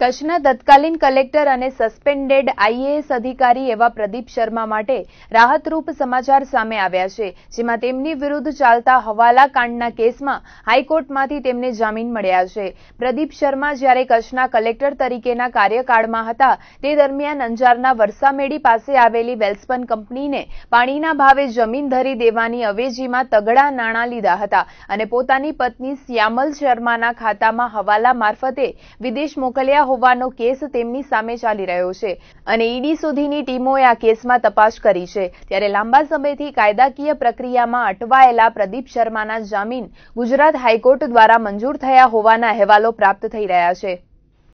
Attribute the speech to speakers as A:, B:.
A: કચ્છના તત્કાલીન કલેક્ટર અને સસ્પેન્ડેડ આઈએએસ અધિકારી એવા પ્રદીપ શર્મા માટે રાહતરૂપ સમાચાર સામે આવ્યા છે જેમાં તેમની વિરુદ્ધ ચાલતા હવાલા કાંડના કેસમાં હાઈકોર્ટમાંથી તેમને જામીન મળ્યા છે પ્રદીપ શર્મા જ્યારે કચ્છના કલેક્ટર તરીકેના કાર્યકાળમાં હતા તે દરમિયાન અંજારના વરસામેડી પાસે આવેલી વેલ્સપન કંપનીને પાણીના ભાવે જમીન ધરી દેવાની અવેજીમાં તગડા નાણાં લીધા હતા અને પોતાની પત્ની શ્યામલ શર્માના ખાતામાં હવાલા મારફતે વિદેશ મોકલ્યા હોવાનો કેસ તેમની સામે ચાલી રહ્યો છે અને ઈડી સુધીની ટીમોએ આ કેસમાં તપાસ કરી છે ત્યારે લાંબા સમયથી કાયદાકીય પ્રક્રિયામાં અટવાયેલા પ્રદીપ શર્માના જામીન ગુજરાત હાઈકોર્ટ દ્વારા મંજૂર થયા હોવાના અહેવાલો પ્રાપ્ત થઈ રહ્યા છે